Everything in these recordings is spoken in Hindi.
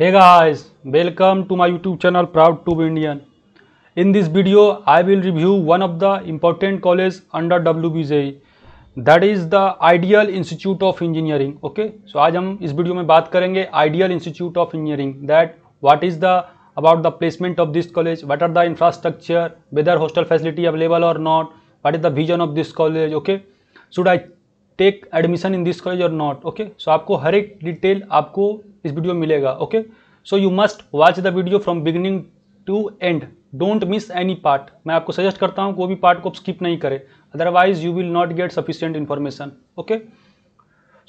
hey guys welcome to my youtube channel proud to be indian in this video i will review one of the important college under wbj that is the ideal institute of engineering okay so aaj hum is video mein baat karenge ideal institute of engineering that what is the about the placement of this college what are the infrastructure whether hostel facility available or not what is the vision of this college okay should i take admission in this college और नॉट ओके सो आपको हर एक डिटेल आपको इस वीडियो में मिलेगा okay okay? So you must watch the video from beginning to end. Don't miss any part. आपको सजेस्ट करता हूँ कोई भी पार्ट को स्किप नहीं करें otherwise you will not get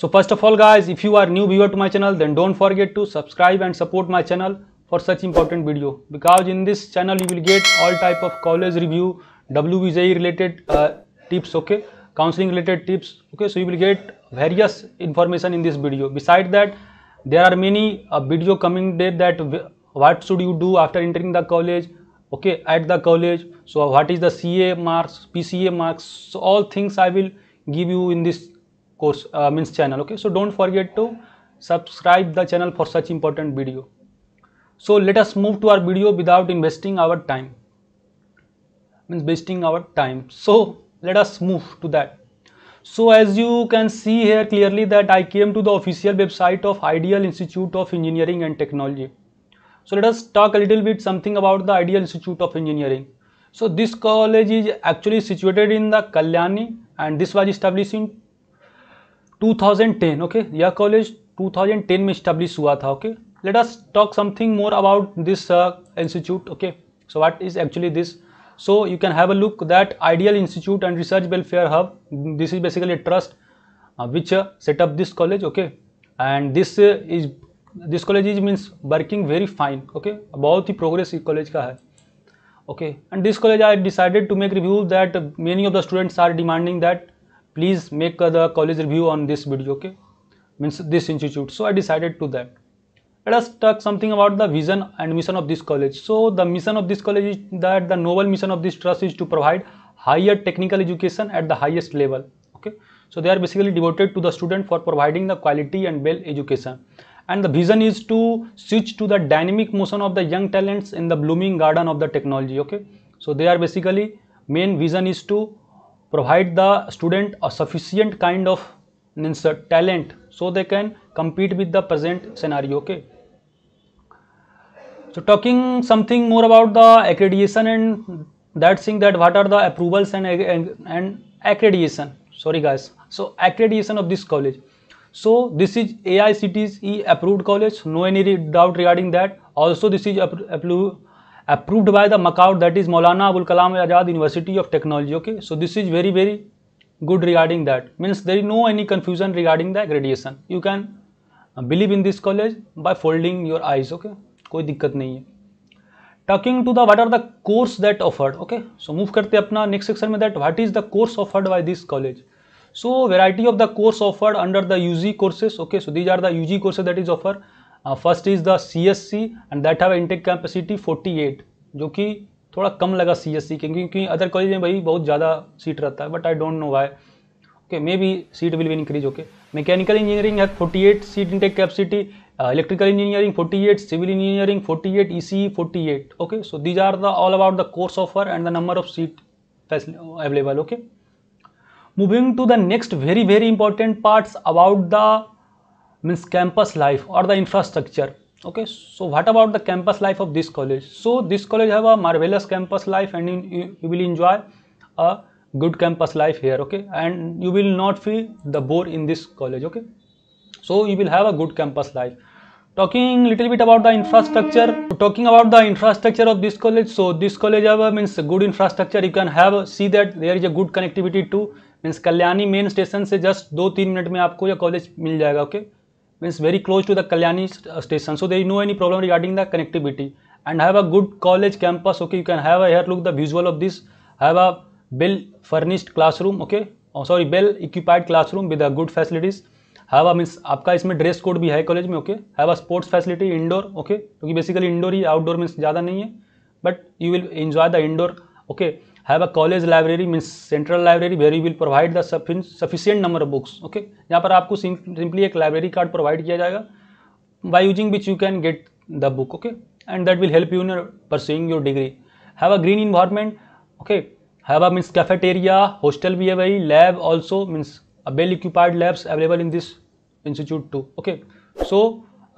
So first of all guys, if you are new viewer to my channel, then don't forget to subscribe and support my channel for such important video. Because in this channel, you will get all type of college review, WVJE related uh, tips, okay, counseling related tips, okay. So you will get various information in this video. Beside that, there are many uh, video coming there that what should you do after entering the college okay at the college so what is the ca marks pca marks so all things i will give you in this course uh, means channel okay so don't forget to subscribe the channel for such important video so let us move to our video without investing our time means wasting our time so let us move to that so as you can see here clearly that I came to the official website of Ideal Institute of Engineering and Technology. So let us talk a little bit something about the Ideal Institute of Engineering. So this college is actually situated in the Kalyani and this was established in 2010 okay yeah, college 2010 में established. हुआ था okay let us talk something more about this institute okay so what is so you can have a look that ideal institute and research welfare hub this is basically a trust uh, which uh, set up this college okay and this uh, is this college is means working very fine okay बहुत ही progress इस college का है okay and this college I decided to make review that many of the students are demanding that please make the college review on this video okay means this institute so I decided to that let us talk something about the vision and mission of this college so the mission of this college is that the noble mission of this trust is to provide higher technical education at the highest level okay so they are basically devoted to the student for providing the quality and well education and the vision is to switch to the dynamic motion of the young talents in the blooming garden of the technology okay so they are basically main vision is to provide the student a sufficient kind of uh, talent so they can compete with the present scenario okay so talking something more about the accreditation and that thing that what are the approvals and, and, and accreditation sorry guys so accreditation of this college so this is AICTE approved college no any doubt regarding that also this is approved approved by the Macau that is Maulana Abul Kalam Azad University of Technology okay so this is very very good regarding that means there is no any confusion regarding the gradation you can believe in this college by folding your eyes okay कोई दिक्कत नहीं है talking to the what are the course that offered okay so move करते apna next section mein that what is the course offered by this college so variety of the course offered under the UG courses okay so these are the UG courses that is offered uh, first is the CSC and that have intake capacity 48 jo ki थोड़ा कम लगा सी एस सी क्योंकि क्योंकि अदर कॉलेज में भाई बहुत ज़्यादा सीट रहता है but I don't know why okay may be seat will भी इंक्रीज ओके मैकेनिकल इंजीनियरिंग है forty eight seat intake capacity electrical engineering forty eight civil engineering forty eight E C forty eight okay so these are the all about the course offer and the number of seat available okay moving to the next very very important parts about the means campus life और the infrastructure okay so what about the campus life of this college so this college have a marvelous campus life and in, you, you will enjoy a good campus life here okay and you will not feel the bore in this college okay so you will have a good campus life talking little bit about the infrastructure talking about the infrastructure of this college so this college have means good infrastructure you can have see that there is a good connectivity to means Kalyani main station से जस्ट दो तीन मिनट में आपको यह कॉलेज मिल जाएगा okay okay? means very close to the Kalyani station. So there is no any problem regarding the connectivity and have a good college campus. Okay, you can have a here look the visual of this. Have a well furnished classroom. Okay, oh, sorry, well equipped classroom with a good facilities. Have a means आपका इसमें ड्रेस कोड भी है कॉलेज में okay have a sports facility indoor okay क्योंकि बेसिकली इंडोर ही आउटडोर मीन्स ज़्यादा नहीं है but you will enjoy the indoor okay have a college library means central library very will provide the sufficient number of books okay यहाँ पर आपको सिंपली एक लाइब्रेरी कार्ड प्रोवाइड किया जाएगा by using which you can get the book okay and that will help you in pursuing your degree have a green environment okay have a means cafeteria hostel भी है भाई lab also means a well equipped labs available in this institute too okay so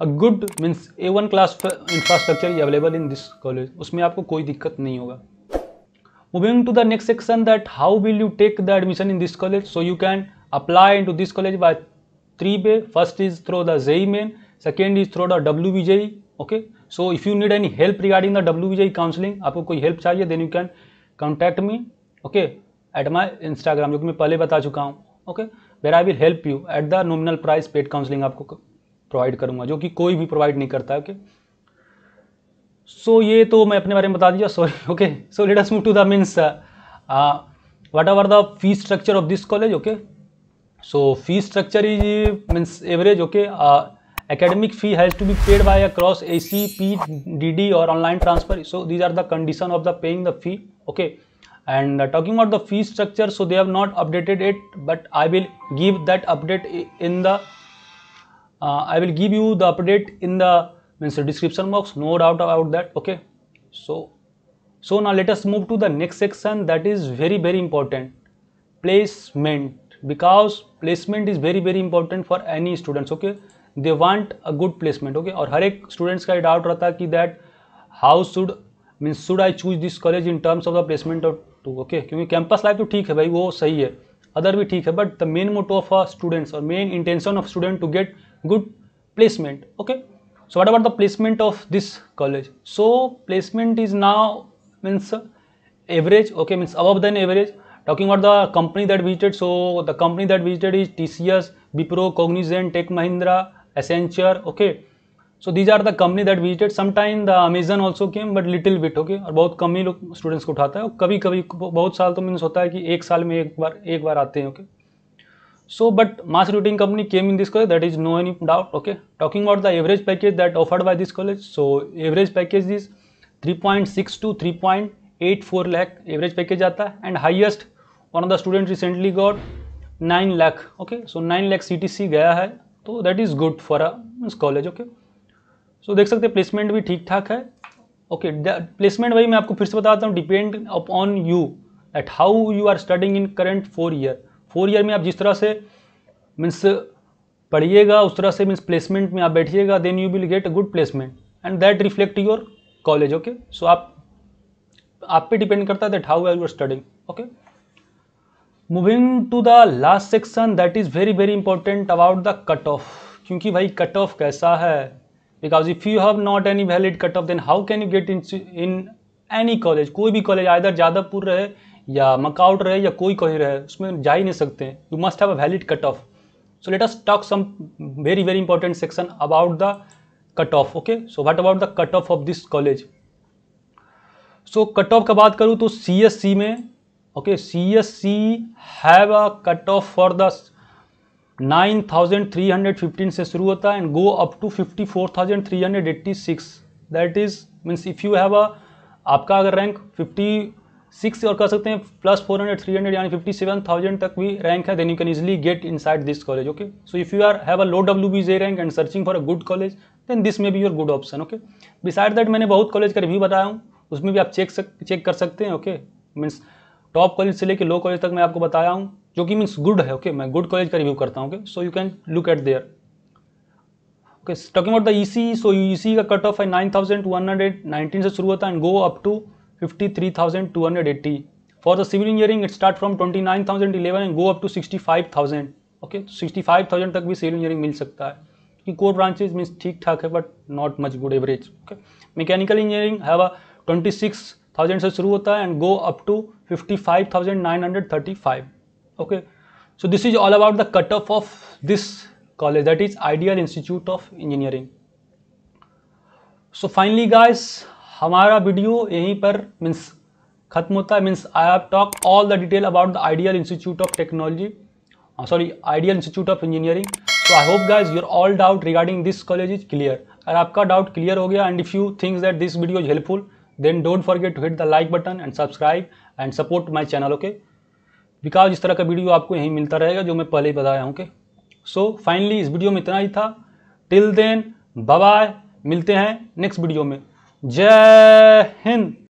a good means A one class infrastructure available in this college उसमें आपको कोई दिक्कत नहीं होगा moving to the next section that how will you take the admission in this college so you can apply into this college by three way first is through the JE main second is through the WBJE okay so if you need any help regarding the WBJE counseling आपको कोई help चाहिए then you can contact me okay at my Instagram जो कि मैं पहले बता चुका हूँ okay where I will help you at the nominal price paid counseling आपको प्रोवाइड करूँगा जो कि कोई भी प्रोवाइड नहीं करता है ओके okay? सो ये तो मैं अपने बारे में बता दीजिए sorry okay so let us move to the means what are the fee structure of this college okay so fee structure is means average okay academic fee has to be paid by across A C P D D और online transfer so these are the condition of the paying the fee okay and talking about the fee structure so they have not updated it but I will give that update in the I will give you the update in the means description box no doubt about that okay so so now let us move to the next section that is very very important placement because placement is very very important for any students okay they want a good placement okay aur har ek students ka ye doubt rehta ki that how should means should I choose this college in terms of the placement or to okay kyunki campus life to theek hai bhai wo sahi hai other भी ठीक है but the main motto of a students और main intention of student to get good placement okay so what about the placement of this college so placement is now means average okay means above than average talking about the company that visited so the company that visited is tcs bipro cognizant tech mahindra accenture okay so these are the company that visited sometime the amazon also came but little bit okay aur bahut kam hi log students ko uthata hai kabhi kabhi bahut saal to means hota hai ki ek saal mein ek bar ek bar aate hain okay? so but mass recruiting company came in this college that is no any doubt okay talking about the average package that offered by this college so average package is 3.6 to 3.84 lakh average package aata and highest one of the student recently got 9 lakh okay so 9 lakh ctc gaya hai so that is good for a college college okay so dekh sakte placement भी ठीक ठाक है ओके okay, प्लेसमेंट वही मैं आपको फिर से बताता हूँ depend upon you that how you are studying in current four year four year में आप जिस तरह से मीन्स पढ़िएगा उस तरह से मीन्स प्लेसमेंट में आप बैठिएगा then you will get a good placement and that reflect your college okay so आप आप पे डिपेंड करता है that how are your studying okay moving to the last section that is very very important about the cut off क्योंकि भाई कट ऑफ कैसा है because if you have not any valid cut off then how can you get in in any college कोई भी कॉलेज आयदर जादवपुर रहे या मकआउट रहे या कोई कोई रहे उसमें जा ही नहीं सकते you must have a valid cut off so let us talk some very very important section about the cut off okay so what about the cut off off this college so cut off का बात करूँ तो सी एस सी में okay C S C have a cut off for the nine thousand three hundred fifteen से शुरू होता है and go up to fifty four thousand three hundred eighty six that is means if you have a आपका अगर रैंक फिफ्टी सिक्स और कर सकते हैं plus four hundred three hundred यानी फिफ्टी सेवन थाउजेंड तक भी रैंक है then you can easily get inside this college okay so if you are have a low W B J rank and searching for a good college then this may be your good option okay beside that मैंने बहुत कॉलेज का रिव्यू बताया हूँ उसमें भी आप चेक सक चेक कर सकते हैं ओके मीन्स टॉप कॉलेज से लेकर लो कॉलेज तक मैं आपको बताया हूँ जो कि मीन्स गुड है ओके okay? मैं गुड कॉलेज का रिव्यू करता हूँ okay so you can look at there okay talking about the E C so E C का कट ऑफ है nine thousand one hundred nineteen से शुरू होता है and go up to 53,280 for the civil engineering it start from 29,011 and go up to 65,000 okay okay, five तो 65,000 तक भी सिविल इंजीनियरिंग मिल सकता है कि कोर ब्रांचेज मीन्स ठीक ठाक है but not much good average okay mechanical engineering twenty six 26,000 से शुरू होता है and go up to 55,935 okay so this is all about the cut off off this college that is ideal institute of engineering so finally guys हमारा वीडियो यहीं पर मीन्स खत्म होता है means I have talk all the detail about the ideal institute of technology sorry ideal institute of engineering so I hope guys your all doubt regarding this college is clear अगर आपका डाउट क्लियर हो गया and if you thinks that this video is helpful then don't forget to hit the like button and subscribe and support my channel okay because इस तरह का वीडियो आपको यहीं मिलता रहेगा जो मैं पहले ही बताया हूँ ओके सो फाइनली इस वीडियो में इतना ही था टिल देन बाय मिलते हैं नेक्स्ट वीडियो में Cehin